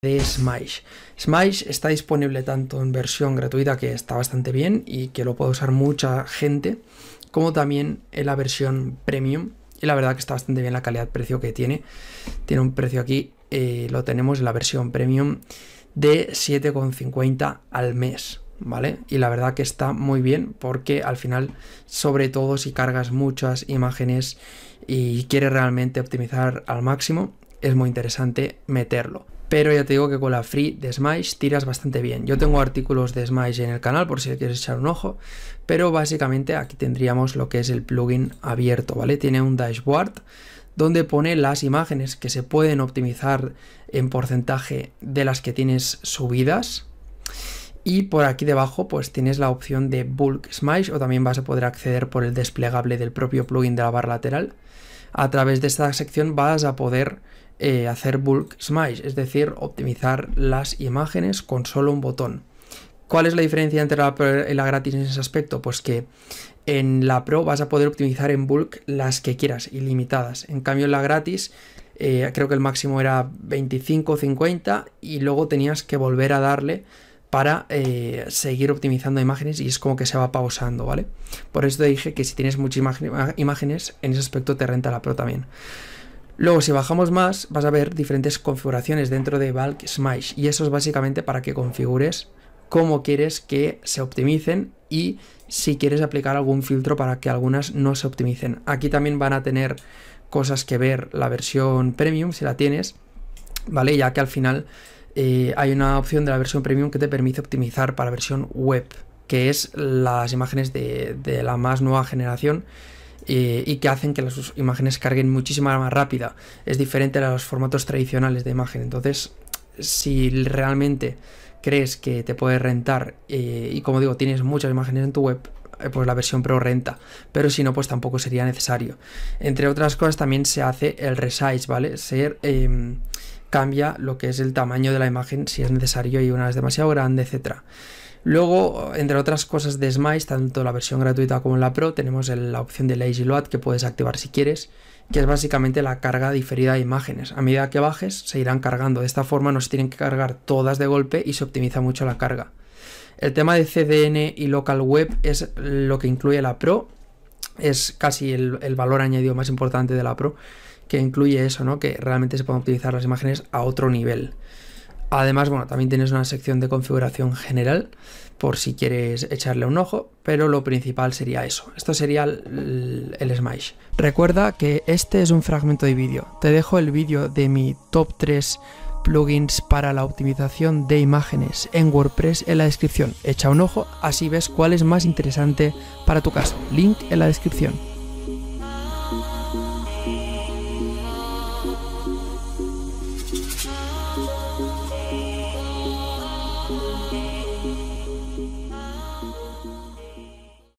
de Smash. Smash está disponible tanto en versión gratuita que está bastante bien y que lo puede usar mucha gente, como también en la versión premium. Y la verdad que está bastante bien la calidad-precio que tiene. Tiene un precio aquí, eh, lo tenemos en la versión premium de 7,50 al mes. ¿Vale? Y la verdad que está muy bien porque al final, sobre todo si cargas muchas imágenes y quieres realmente optimizar al máximo, es muy interesante meterlo. Pero ya te digo que con la free de Smash tiras bastante bien. Yo tengo artículos de Smash en el canal por si quieres echar un ojo. Pero básicamente aquí tendríamos lo que es el plugin abierto, ¿vale? Tiene un dashboard donde pone las imágenes que se pueden optimizar en porcentaje de las que tienes subidas. Y por aquí debajo pues tienes la opción de Bulk Smash o también vas a poder acceder por el desplegable del propio plugin de la barra lateral. A través de esta sección vas a poder eh, hacer bulk smash, es decir, optimizar las imágenes con solo un botón. ¿Cuál es la diferencia entre la la gratis en ese aspecto? Pues que en la Pro vas a poder optimizar en bulk las que quieras, ilimitadas. En cambio, en la gratis eh, creo que el máximo era 25 o 50 y luego tenías que volver a darle para eh, seguir optimizando imágenes y es como que se va pausando, ¿vale? Por eso dije que si tienes muchas imágenes, en ese aspecto te renta la Pro también. Luego, si bajamos más, vas a ver diferentes configuraciones dentro de Bulk Smash. Y eso es básicamente para que configures cómo quieres que se optimicen y si quieres aplicar algún filtro para que algunas no se optimicen. Aquí también van a tener cosas que ver la versión premium, si la tienes, ¿vale? Ya que al final eh, hay una opción de la versión premium que te permite optimizar para versión web, que es las imágenes de, de la más nueva generación eh, y que hacen que las imágenes carguen muchísimo más rápida. Es diferente a los formatos tradicionales de imagen. Entonces, si realmente crees que te puedes rentar eh, y como digo, tienes muchas imágenes en tu web, eh, pues la versión Pro renta, pero si no, pues tampoco sería necesario. Entre otras cosas, también se hace el resize, ¿vale? ser em, cambia lo que es el tamaño de la imagen si es necesario y una es demasiado grande, etcétera. Luego, entre otras cosas de Smice, tanto la versión gratuita como la Pro, tenemos la opción de Lazy Load que puedes activar si quieres, que es básicamente la carga diferida de imágenes. A medida que bajes, se irán cargando. De esta forma no se tienen que cargar todas de golpe y se optimiza mucho la carga. El tema de CDN y local web es lo que incluye la Pro. Es casi el, valor añadido más importante de la Pro, que incluye eso, ¿no? Que realmente se pueden utilizar las imágenes a otro nivel. Además, bueno, también tienes una sección de configuración general por si quieres echarle un ojo, pero lo principal sería eso. Esto sería el, Smash. Recuerda que este es un fragmento de vídeo. Te dejo el vídeo de mi top 3 plugins para la optimización de imágenes en WordPress en la descripción. Echa un ojo, así ves cuál es más interesante para tu caso. Link en la descripción.